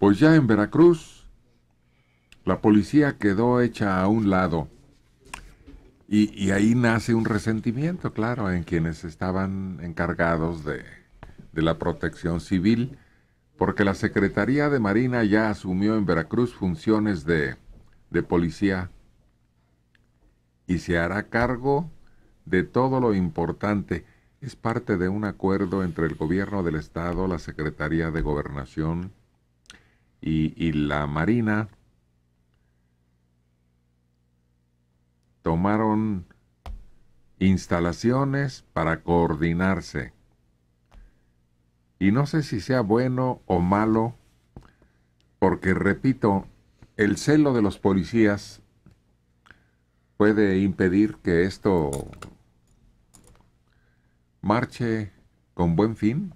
Pues ya en Veracruz, la policía quedó hecha a un lado. Y, ahí nace un resentimiento, claro, en quienes estaban encargados de, de la protección civil, porque la Secretaría de Marina ya asumió en Veracruz funciones de, de policía y se hará cargo de todo lo importante. Es parte de un acuerdo entre el gobierno del estado, la Secretaría de Gobernación, y, la Marina tomaron instalaciones para coordinarse. Y no sé si sea bueno o malo, porque repito, el celo de los policías puede impedir que esto marche con buen fin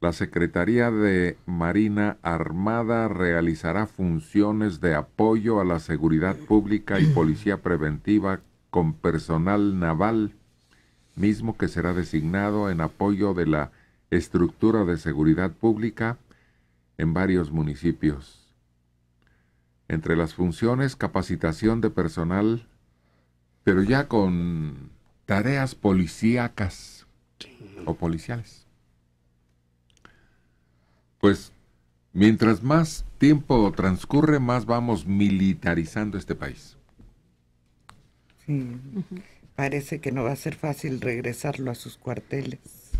la Secretaría de Marina Armada realizará funciones de apoyo a la seguridad pública y policía preventiva con personal naval, mismo que será designado en apoyo de la estructura de seguridad pública en varios municipios. Entre las funciones, capacitación de personal, pero ya con tareas policíacas o policiales pues mientras más tiempo transcurre, más vamos militarizando este país. Sí, parece que no va a ser fácil regresarlo a sus cuarteles.